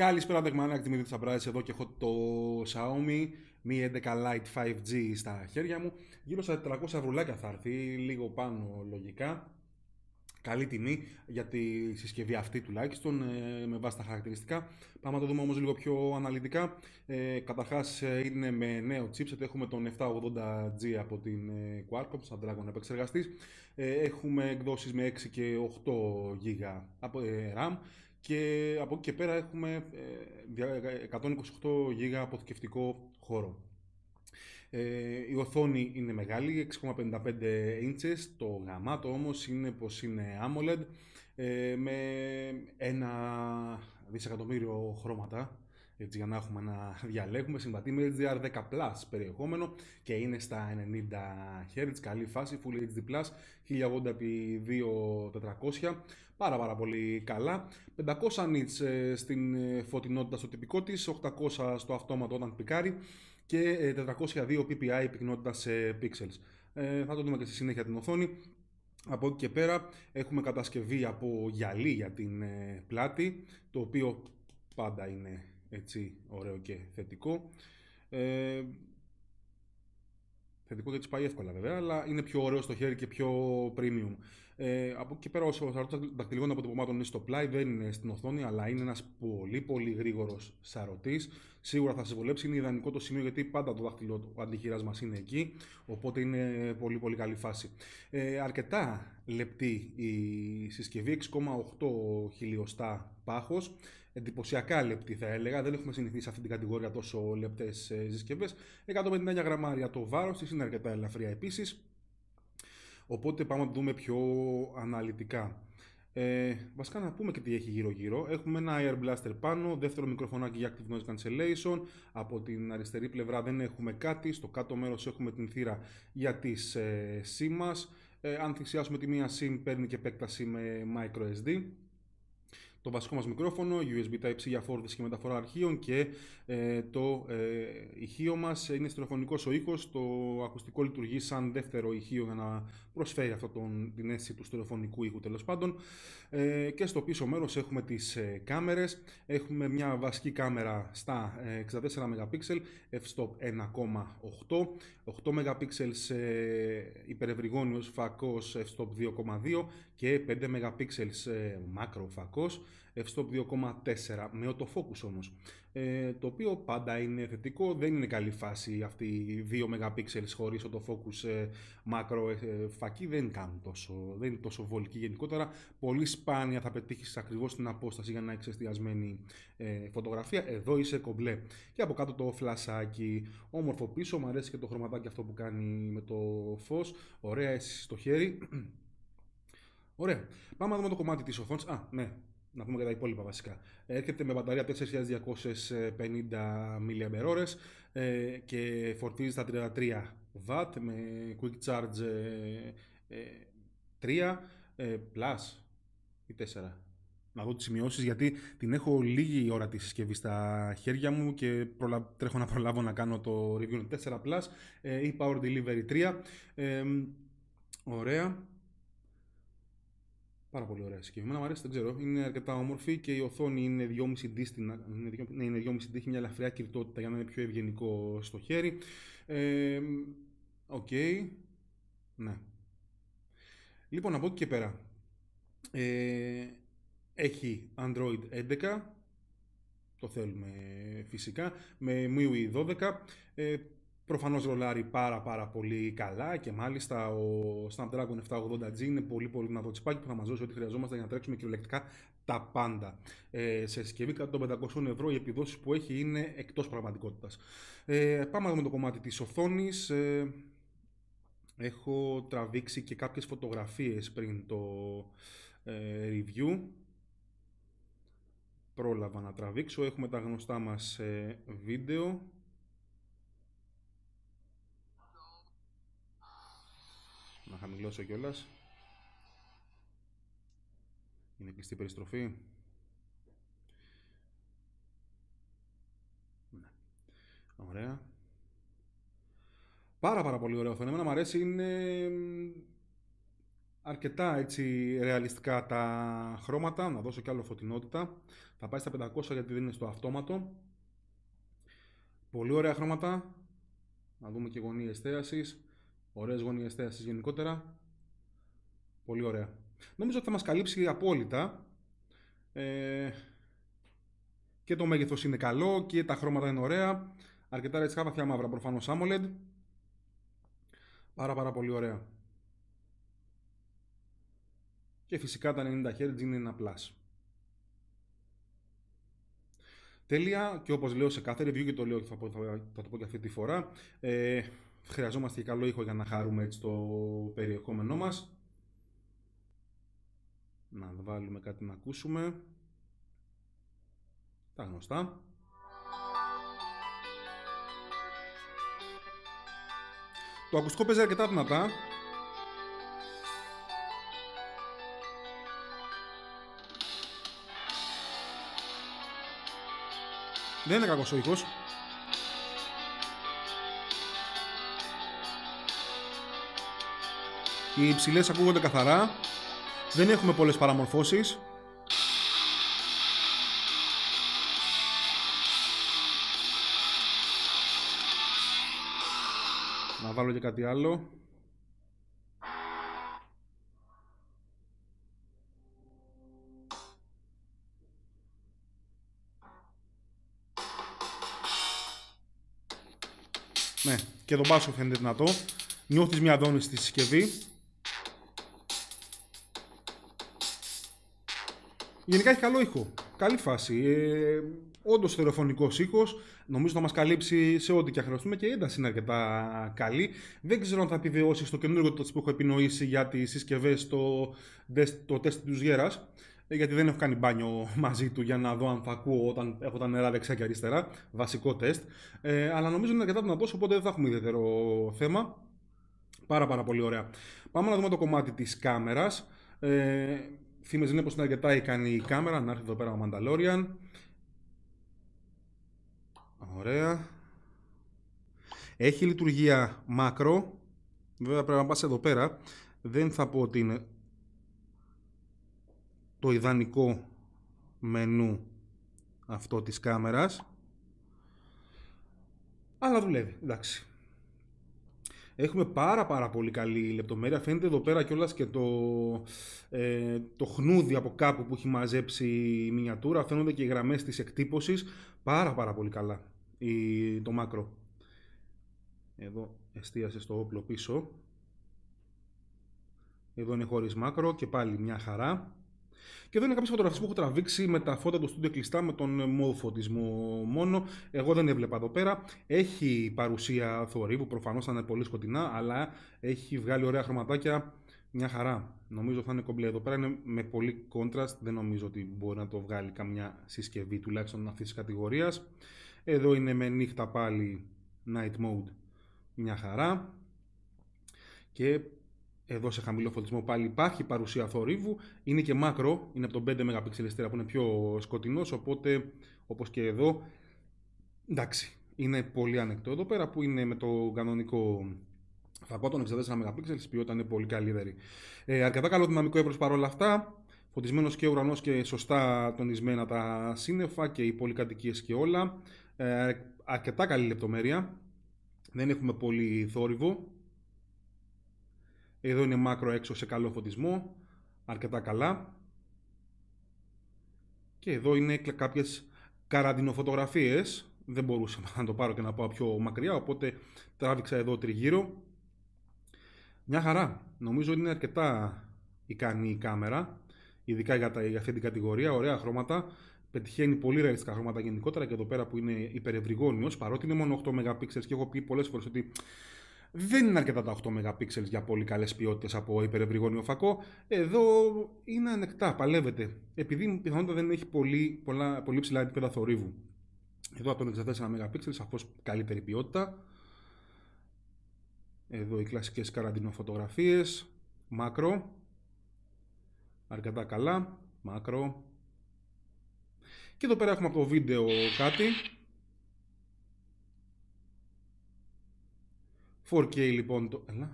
Καλησπέρα, Δεγμανάκη, τα Τσαμπράζη εδώ και έχω το Xiaomi Mi 11 Lite 5G στα χέρια μου. Γύρω στα 400 βρουλάκια θα έρθει, λίγο πάνω λογικά. Καλή τιμή για τη συσκευή αυτή τουλάχιστον ε, με βάση τα χαρακτηριστικά. Πάμε να το δούμε όμως λίγο πιο αναλυτικά. Ε, καταρχάς ε, είναι με νέο chipset, έχουμε τον 780G από την ε, Qualcomm, Dragon επεξεργαστής. Ε, έχουμε εκδόσεις με 6 και 8 GB RAM. Και από εκεί και πέρα έχουμε 128 ε, γίγα αποθηκευτικό χώρο. Ε, η οθόνη είναι μεγάλη, 6,55 inches, το γαμάτο όμως είναι πως είναι AMOLED ε, με ένα δισεκατομμύριο χρώματα έτσι για να έχουμε να διαλέγουμε. Συμβατεί με HDR10 Plus περιεχόμενο και είναι στα 90 Hz. Καλή φάση, Full HD 1080x2400. Πάρα πάρα πολύ καλά. 500 nits ε, στην ε, φωτεινότητα στο τυπικό της, 800 στο αυτόματο όταν πικάρει και 402 ε, ppi πυκνότητα σε pixels. Ε, θα το δούμε και στη συνέχεια την οθόνη. Από εκεί και πέρα έχουμε κατασκευή από γυαλί για την πλάτη, το οποίο πάντα είναι έτσι ωραίο και θετικό. Ε, θετικό γιατί πάει εύκολα βέβαια, αλλά είναι πιο ωραίο στο χέρι και πιο premium. Ε, από εκεί πέρα, ο σαρωτός δακτυλικών αποτυπωμάτων είναι στο πλάι, δεν είναι στην οθόνη, αλλά είναι ένας πολύ πολύ γρήγορος σαρωτής. Σίγουρα θα σε βολέψει, είναι ιδανικό το σημείο γιατί πάντα το δάχτυλο του αντιχειρά μας είναι εκεί. Οπότε είναι πολύ πολύ καλή φάση. Ε, αρκετά λεπτή η συσκευή, 6,8 χιλιοστά πάχος εντυπωσιακά λεπτή θα έλεγα. Δεν έχουμε συνηθίσει σε αυτή την κατηγορία τόσο λεπτές συσκευέ. 159 γραμμάρια το βάρος της είναι αρκετά ελαφριά επίσης. Οπότε πάμε να το δούμε πιο αναλυτικά. Ε, βασικά να πούμε και τι έχει γύρω-γύρω. Έχουμε ένα Air Blaster πάνω, δεύτερο μικροφωνάκι για Active Noise Cancellation. Από την αριστερή πλευρά δεν έχουμε κάτι. Στο κάτω μέρος έχουμε την θύρα για τις ε, SIM μας. Ε, αν θυσιάσουμε τη μία SIM παίρνει και επέκταση με microSD το βασικό μας μικρόφωνο, USB Type-C για φόρτιση και μεταφορά αρχείων και ε, το ε, ηχείο μας είναι στερεοφωνικός ο ήχος, το ακουστικό λειτουργεί σαν δεύτερο ηχείο για να προσφέρει αυτό τον, την αίσθηση του στερεοφωνικού ήχου τέλος πάντων ε, και στο πίσω μέρος έχουμε τις ε, κάμερες, έχουμε μια βασική κάμερα στα 64 ε, MP, f-stop 1,8, 8 MP ε, υπερευρυγόνιος φακός f-stop 2,2 και 5 MP μάκρο μακροφακός f-stop 2,4 με autofocus όμως ε, το οποίο πάντα είναι θετικό, δεν είναι καλή φάση αυτή οι 2 MP χωρίς autofocus ε, μακρο ε, φακή δεν τόσο, δεν είναι τόσο βολική γενικότερα πολύ σπάνια θα πετύχεις ακριβώς την απόσταση για να έχεις εστιασμένη ε, φωτογραφία εδώ είσαι κομπλέ και από κάτω το φλασάκι όμορφο πίσω, μου αρέσει και το χρωματάκι αυτό που κάνει με το φως ωραία εσύ στο χέρι Ωραία. Πάμε να δούμε το κομμάτι της οθόνης. Α, ναι, να πούμε και τα υπόλοιπα βασικά. Έρχεται με μπαταρία 4250 mAh ε, και φορτίζει στα 33 W με Quick Charge 3 ε, ε, Plus ή 4. Να δω τις σημειώσεις γιατί την έχω λίγη ώρα τη συσκευή στα χέρια μου και προλα... τρέχω να προλάβω να κάνω το review 4 Plus ή Power Delivery 3. ωραία. Πάρα πολύ ωραία συσκευή. Μου αρέσει, δεν ξέρω. Είναι αρκετά όμορφη και η οθόνη είναι 2,5D, ναι, είναι 2,5D έχει μια ελαφριά κυρτότητα για να είναι πιο ευγενικό στο χέρι. Ε, Οκ. Okay. Ναι. Λοιπόν, από εκεί και πέρα. Ε, έχει Android 11, το θέλουμε φυσικά, με MIUI 12, ε, Προφανώς ρολάρει πάρα πάρα πολύ καλά και μάλιστα ο Snapdragon 780G είναι πολύ πολύ δυνατό τσιπάκι που θα μας δώσει ό,τι χρειαζόμαστε για να τρέξουμε κυριολεκτικά τα πάντα. Ε, σε συσκευή κάτω των 500 ευρώ οι επιδόσεις που έχει είναι εκτός πραγματικότητας. Ε, πάμε να δούμε το κομμάτι της οθόνης. Ε, έχω τραβήξει και κάποιες φωτογραφίες πριν το ε, review. Πρόλαβα να τραβήξω. Έχουμε τα γνωστά μας ε, βίντεο να χαμηλώσω κιόλας. Είναι κλειστή περιστροφή. Ναι. Ωραία. Πάρα πάρα πολύ ωραίο φαινόμενο. μ' αρέσει. Είναι αρκετά έτσι ρεαλιστικά τα χρώματα. Να δώσω κι άλλο φωτεινότητα. Θα πάει στα 500 γιατί δεν είναι στο αυτόματο. Πολύ ωραία χρώματα. Να δούμε και γωνίες θέασης ωραίες γωνιές θέασης γενικότερα. Πολύ ωραία. Νομίζω ότι θα μας καλύψει απόλυτα. Ε, και το μέγεθος είναι καλό και τα χρώματα είναι ωραία. Αρκετά έτσι μαύρα προφανώς AMOLED. Πάρα πάρα πολύ ωραία. Και φυσικά τα 90 Hz είναι ένα plus. Τέλεια και όπως λέω σε κάθε review και το λέω και θα, θα, θα, το πω και αυτή τη φορά. Ε, χρειαζόμαστε και καλό ήχο για να χαρούμε έτσι το περιεχόμενό μας. Να βάλουμε κάτι να ακούσουμε. Τα γνωστά. Το ακουστικό παίζει αρκετά δυνατά. Δεν είναι κακός ο ήχος. Οι υψηλές ακούγονται καθαρά. Δεν έχουμε πολλές παραμορφώσεις. Να βάλω και κάτι άλλο. Ναι, και τον μπάσο φαίνεται δυνατό. Νιώθεις μια δόνηση στη συσκευή. Γενικά έχει καλό ήχο. Καλή φάση. Ε, Όντως θεροφωνικός ήχος. Νομίζω θα μας καλύψει σε ό,τι και χρειαστούμε και η ένταση είναι αρκετά καλή. Δεν ξέρω αν θα επιβιώσει στο καινούργιο που έχω επινοήσει για τις συσκευές το, το τεστ του γέρας. Ε, γιατί δεν έχω κάνει μπάνιο μαζί του για να δω αν θα ακούω όταν έχω τα νερά δεξιά και αριστερά. Βασικό τεστ. Ε, αλλά νομίζω είναι αρκετά δυνατό, οπότε δεν θα έχουμε ιδιαίτερο θέμα. Πάρα πάρα πολύ ωραία. Πάμε να δούμε το κομμάτι της κάμερας. Ε, Φήμε είναι πως είναι αρκετά ικανή η κάμερα να έρθει εδώ πέρα ο Mandalorian. Ωραία. Έχει λειτουργία μάκρο. Βέβαια πρέπει να πας εδώ πέρα. Δεν θα πω ότι είναι το ιδανικό μενού αυτό της κάμερας. Αλλά δουλεύει, εντάξει. Έχουμε πάρα πάρα πολύ καλή λεπτομέρεια. Φαίνεται εδώ πέρα κιόλας και το, ε, το χνούδι από κάπου που έχει μαζέψει η μινιατούρα. Φαίνονται και οι γραμμές της εκτύπωσης πάρα πάρα πολύ καλά. Η, το μάκρο. Εδώ εστίασε στο όπλο πίσω. Εδώ είναι χωρίς μάκρο και πάλι μια χαρά. Και εδώ είναι κάποιες φωτογραφίες που έχω τραβήξει με τα φώτα του στούντιο κλειστά, με τον φωτισμό μόνο. Εγώ δεν έβλεπα εδώ πέρα. Έχει παρουσία θορύβου, προφανώς θα είναι πολύ σκοτεινά, αλλά έχει βγάλει ωραία χρωματάκια. Μια χαρά. Νομίζω θα είναι κομπλέ. Εδώ πέρα είναι με πολύ contrast. Δεν νομίζω ότι μπορεί να το βγάλει καμιά συσκευή τουλάχιστον αυτής της κατηγορίας. Εδώ είναι με νύχτα πάλι night mode. Μια χαρά. Και εδώ σε χαμηλό φωτισμό πάλι υπάρχει παρουσία θορύβου. Είναι και μάκρο, είναι από τον 5 MP αριστερά που είναι πιο σκοτεινός. Οπότε, όπως και εδώ, εντάξει, είναι πολύ ανεκτό. Εδώ πέρα που είναι με το κανονικό θα πω τον 64 MP, η ποιότητα είναι πολύ καλύτερη. Ε, αρκετά καλό δυναμικό εύρο παρόλα αυτά. Φωτισμένος και ουρανός και σωστά τονισμένα τα σύννεφα και οι πολυκατοικίες και όλα. Ε, αρκετά καλή λεπτομέρεια. Δεν έχουμε πολύ θόρυβο εδώ είναι μάκρο έξω σε καλό φωτισμό, αρκετά καλά. Και εδώ είναι κάποιες καραντινοφωτογραφίες. Δεν μπορούσα να το πάρω και να πάω πιο μακριά, οπότε τράβηξα εδώ τριγύρω. Μια χαρά. Νομίζω ότι είναι αρκετά ικανή η κάμερα, ειδικά για, τα, αυτή την κατηγορία. Ωραία χρώματα. Πετυχαίνει πολύ ρεαλιστικά χρώματα γενικότερα και εδώ πέρα που είναι υπερευρυγόνιος, παρότι είναι μόνο 8 MP και έχω πει πολλές φορές ότι δεν είναι αρκετά τα 8 MP για πολύ καλές ποιότητες από υπερευρυγόνιο φακό. Εδώ είναι ανεκτά, παλεύεται. Επειδή πιθανότατα δεν έχει πολύ, πολλά, πολύ ψηλά επίπεδα θορύβου. Εδώ από τον 64 MP, σαφώς καλύτερη ποιότητα. Εδώ οι κλασικές φωτογραφίε, μάκρο, αρκετά καλά, μάκρο. Και εδώ πέρα έχουμε από το βίντεο κάτι, 4K λοιπόν το... Έλα.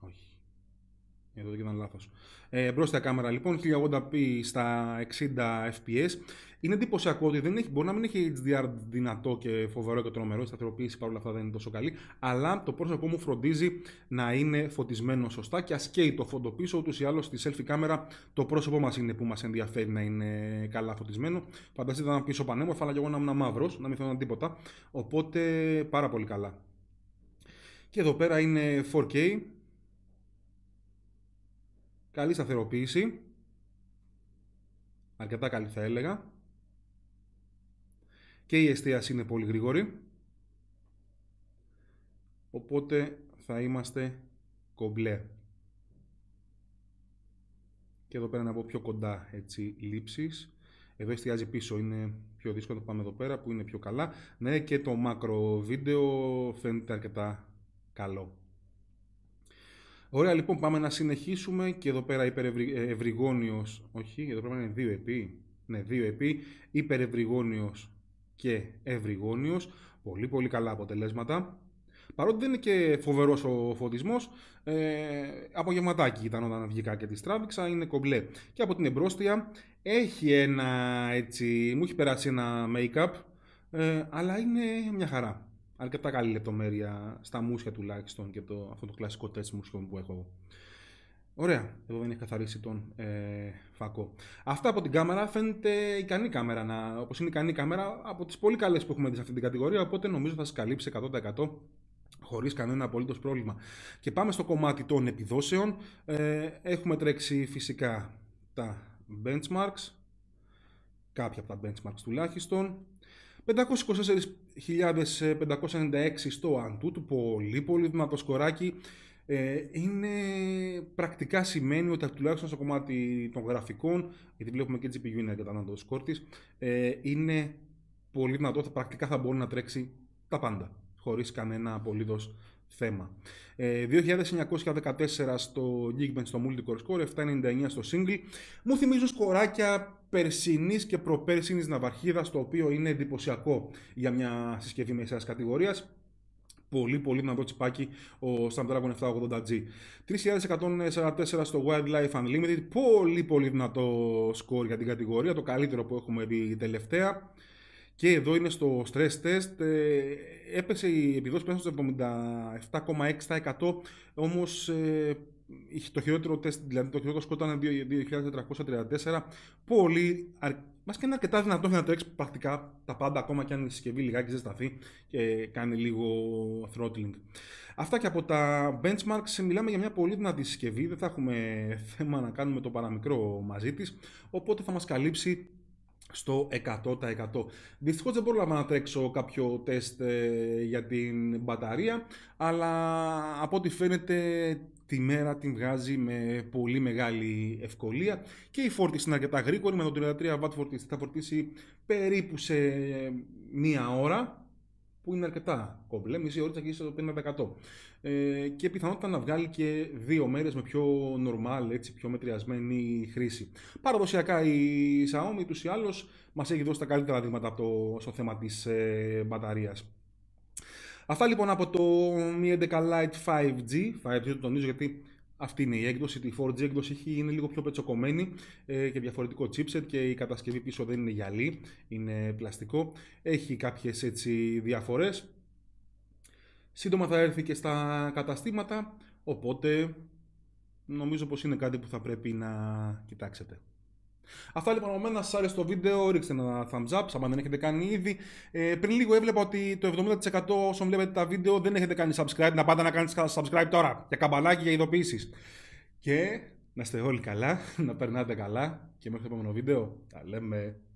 Όχι. Εδώ δεν ήταν λάθος. Ε, μπροστά κάμερα λοιπόν, 1080p στα 60 fps. Είναι εντυπωσιακό ότι δεν έχει, μπορεί να μην έχει HDR δυνατό και φοβερό και τρομερό, η σταθεροποίηση παρόλα αυτά δεν είναι τόσο καλή, αλλά το πρόσωπό μου φροντίζει να είναι φωτισμένο σωστά και ας το φώτο πίσω, ούτως ή άλλως στη selfie κάμερα το πρόσωπό μας είναι που μας ενδιαφέρει να είναι καλά φωτισμένο. Φανταστείτε να πίσω πανέμορφα, αλλά και εγώ να ήμουν μαύρος, να μην θέλω τίποτα, οπότε πάρα πολύ καλά. Και εδώ πέρα είναι 4K. Καλή σταθεροποίηση. Αρκετά καλή θα έλεγα. Και η εστίαση είναι πολύ γρήγορη. Οπότε θα είμαστε κομπλέ. Και εδώ πέρα να πω πιο κοντά έτσι λήψεις. Εδώ εστιάζει πίσω, είναι πιο δύσκολο. Πάμε εδώ πέρα που είναι πιο καλά. Ναι, και το μακρο βίντεο φαίνεται αρκετά καλό. Ωραία, λοιπόν, πάμε να συνεχίσουμε και εδώ πέρα υπερευρυγόνιος, ε, όχι, εδώ πρέπει να είναι δύο επί, ναι, δύο επί, υπερευρυγόνιος και ευρυγόνιος, πολύ πολύ καλά αποτελέσματα. Παρότι δεν είναι και φοβερός ο φωτισμός. ε, απογευματάκι ήταν όταν βγήκα και τη τράβηξα, είναι κομπλέ. Και από την εμπρόστια έχει ένα έτσι, μου έχει περάσει ένα make-up, ε, αλλά είναι μια χαρά αρκετά καλή λεπτομέρεια στα μουσια τουλάχιστον και το, αυτό το κλασικό τεστ μουσιών που έχω εγώ. Ωραία, εδώ δεν έχει καθαρίσει τον ε, φακό. Αυτά από την κάμερα φαίνεται ικανή κάμερα, να, όπως είναι ικανή κάμερα από τις πολύ καλές που έχουμε δει σε αυτή την κατηγορία, οπότε νομίζω θα σας καλύψει 100% χωρίς κανένα απολύτως πρόβλημα. Και πάμε στο κομμάτι των επιδόσεων. Ε, έχουμε τρέξει φυσικά τα benchmarks, κάποια από τα benchmarks τουλάχιστον, 524.596 στο Αντού του, πολύ πολύ δυνατό σκοράκι. Ε, είναι πρακτικά σημαίνει ότι τουλάχιστον στο κομμάτι των γραφικών, γιατί βλέπουμε και GPU είναι κατά σκορ της, ε, είναι πολύ δυνατό, πρακτικά θα μπορεί να τρέξει τα πάντα, χωρίς κανένα απολύτως θέμα. 2.914 ε, στο Geekbench στο Multicore Score, 7.99 στο Single. Μου θυμίζουν σκοράκια περσινής και προπέρσινης ναυαρχίδας, το οποίο είναι εντυπωσιακό για μια συσκευή μεσαίας κατηγορίας. Πολύ πολύ δυνατό τσιπάκι ο Snapdragon 780G. 3.144 στο Wildlife Unlimited, πολύ πολύ δυνατό σκορ για την κατηγορία, το καλύτερο που έχουμε δει τελευταία. Και εδώ είναι στο stress test, ε, έπεσε η επιδόση πέρα στο 77,6% όμως ε, το χειρότερο τεστ, δηλαδή το χειρότερο σκοτ ήταν 2.434. Πολύ, αρ... και είναι αρκετά δυνατό για να το έχεις πρακτικά τα πάντα, ακόμα και αν η συσκευή λιγάκι ζεσταθεί και κάνει λίγο throttling. Αυτά και από τα benchmarks, μιλάμε για μια πολύ δυνατή συσκευή, δεν θα έχουμε θέμα να κάνουμε το παραμικρό μαζί της. οπότε θα μας καλύψει στο 100%. Δυστυχώς δεν πρόλαβα να τρέξω κάποιο τεστ ε, για την μπαταρία, αλλά από ό,τι φαίνεται τη μέρα την βγάζει με πολύ μεγάλη ευκολία και η φόρτιση είναι αρκετά γρήγορη, με το 33W θα φορτίσει περίπου σε μία ώρα, που είναι αρκετά κομπλέ, μισή ώρα θα γίνει στο 50% ε, και πιθανότητα να βγάλει και δύο μέρες με πιο normal, έτσι, πιο μετριασμένη χρήση. Παραδοσιακά η Xiaomi τους ή άλλως μας έχει δώσει τα καλύτερα δείγματα το, στο θέμα της ε, μπαταρίας. Αυτά λοιπόν από το Mi 11 Lite 5G, 5G το τονίζω γιατί αυτή είναι η έκδοση, τη 4G έκδοση έχει, είναι λίγο πιο πετσοκομμένη ε, και διαφορετικό chipset και η κατασκευή πίσω δεν είναι γυαλί, είναι πλαστικό. Έχει κάποιες έτσι διαφορές, Σύντομα θα έρθει και στα καταστήματα, οπότε νομίζω πως είναι κάτι που θα πρέπει να κοιτάξετε. Αυτά λοιπόν από μένα, σας άρεσε το βίντεο, ρίξτε ένα thumbs up, σαν δεν έχετε κάνει ήδη. Ε, πριν λίγο έβλεπα ότι το 70% όσων βλέπετε τα βίντεο δεν έχετε κάνει subscribe, να πάτε να κάνετε subscribe τώρα, για καμπανάκι, για ειδοποιήσεις. Και να είστε όλοι καλά, να περνάτε καλά και μέχρι το επόμενο βίντεο, τα λέμε.